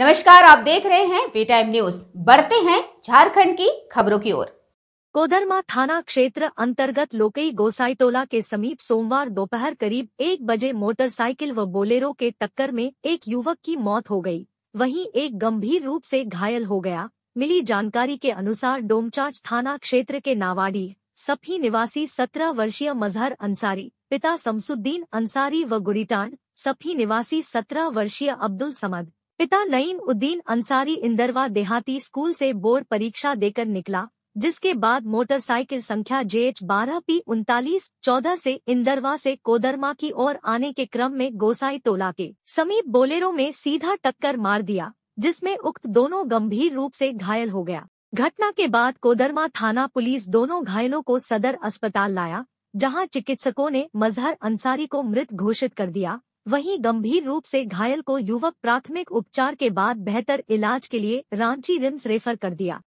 नमस्कार आप देख रहे हैं वे टाइम न्यूज बढ़ते हैं झारखंड की खबरों की ओर कोदरमा थाना क्षेत्र अंतर्गत लोकई गोसाई टोला के समीप सोमवार दोपहर करीब एक बजे मोटरसाइकिल व बोलेरो के टक्कर में एक युवक की मौत हो गई वहीं एक गंभीर रूप से घायल हो गया मिली जानकारी के अनुसार डोमचाच थाना क्षेत्र के नावाडी सफी निवासी सत्रह वर्षीय मजहर अंसारी पिता शमसुद्दीन अंसारी व गुड़ीटांड सफी निवासी सत्रह वर्षीय अब्दुल समद पिता नईम उद्दीन अंसारी इंदरवा देहाती स्कूल से बोर्ड परीक्षा देकर निकला जिसके बाद मोटरसाइकिल संख्या जे एच बारह पी उनतालीस चौदह से इंदरवा से कोदरमा की ओर आने के क्रम में गोसाई टोला के समीप बोलेरो में सीधा टक्कर मार दिया जिसमें उक्त दोनों गंभीर रूप से घायल हो गया घटना के बाद कोदरमा थाना पुलिस दोनों घायलों को सदर अस्पताल लाया जहां चिकित्सकों ने मजहर अंसारी को मृत घोषित कर दिया वहीं गंभीर रूप से घायल को युवक प्राथमिक उपचार के बाद बेहतर इलाज के लिए रांची रिम्स रेफर कर दिया